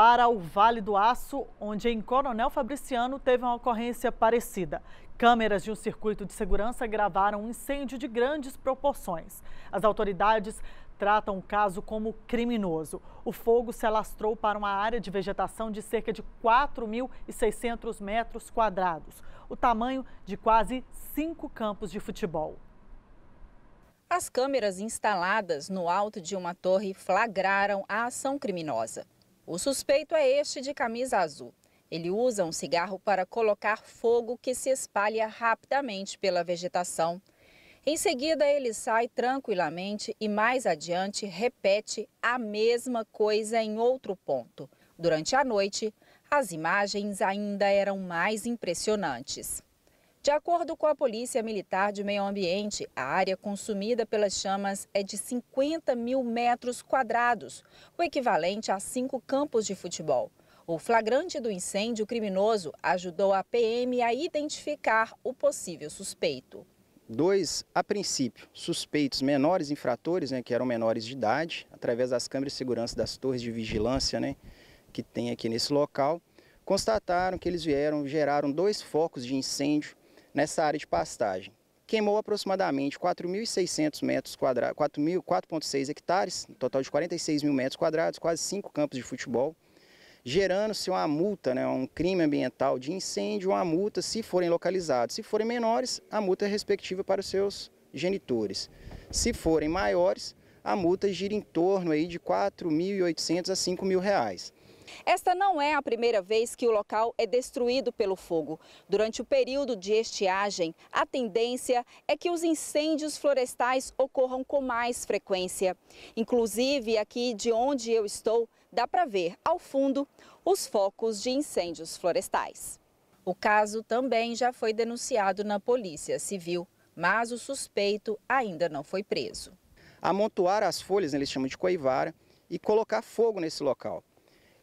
para o Vale do Aço, onde em Coronel Fabriciano teve uma ocorrência parecida. Câmeras de um circuito de segurança gravaram um incêndio de grandes proporções. As autoridades tratam o caso como criminoso. O fogo se alastrou para uma área de vegetação de cerca de 4.600 metros quadrados, o tamanho de quase cinco campos de futebol. As câmeras instaladas no alto de uma torre flagraram a ação criminosa. O suspeito é este de camisa azul. Ele usa um cigarro para colocar fogo que se espalha rapidamente pela vegetação. Em seguida, ele sai tranquilamente e mais adiante repete a mesma coisa em outro ponto. Durante a noite, as imagens ainda eram mais impressionantes. De acordo com a Polícia Militar de Meio Ambiente, a área consumida pelas chamas é de 50 mil metros quadrados, o equivalente a cinco campos de futebol. O flagrante do incêndio criminoso ajudou a PM a identificar o possível suspeito. Dois, a princípio, suspeitos menores infratores, né, que eram menores de idade, através das câmeras de segurança das torres de vigilância né, que tem aqui nesse local, constataram que eles vieram, geraram dois focos de incêndio nessa área de pastagem. Queimou aproximadamente 4.600 metros quadrados, 4.6 hectares, um total de 46 mil metros quadrados, quase cinco campos de futebol, gerando-se uma multa, né, um crime ambiental de incêndio, uma multa se forem localizados. Se forem menores, a multa é respectiva para os seus genitores. Se forem maiores, a multa gira em torno aí de 4.800 a 5.000 reais. Esta não é a primeira vez que o local é destruído pelo fogo. Durante o período de estiagem, a tendência é que os incêndios florestais ocorram com mais frequência. Inclusive, aqui de onde eu estou, dá para ver ao fundo os focos de incêndios florestais. O caso também já foi denunciado na Polícia Civil, mas o suspeito ainda não foi preso. Amontoar as folhas, eles chamam de coivara, e colocar fogo nesse local.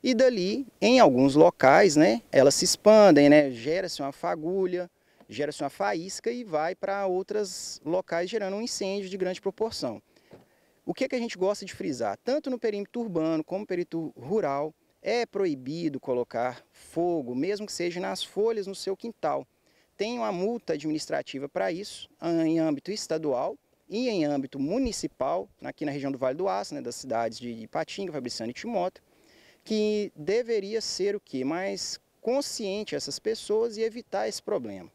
E dali, em alguns locais, né, elas se expandem, né, gera-se uma fagulha, gera-se uma faísca e vai para outros locais gerando um incêndio de grande proporção. O que, é que a gente gosta de frisar? Tanto no perímetro urbano como no perímetro rural, é proibido colocar fogo, mesmo que seja nas folhas no seu quintal. Tem uma multa administrativa para isso, em âmbito estadual e em âmbito municipal, aqui na região do Vale do Aço, né, das cidades de Ipatinga, Fabriciano e Timóteo que deveria ser o que? Mais consciente essas pessoas e evitar esse problema.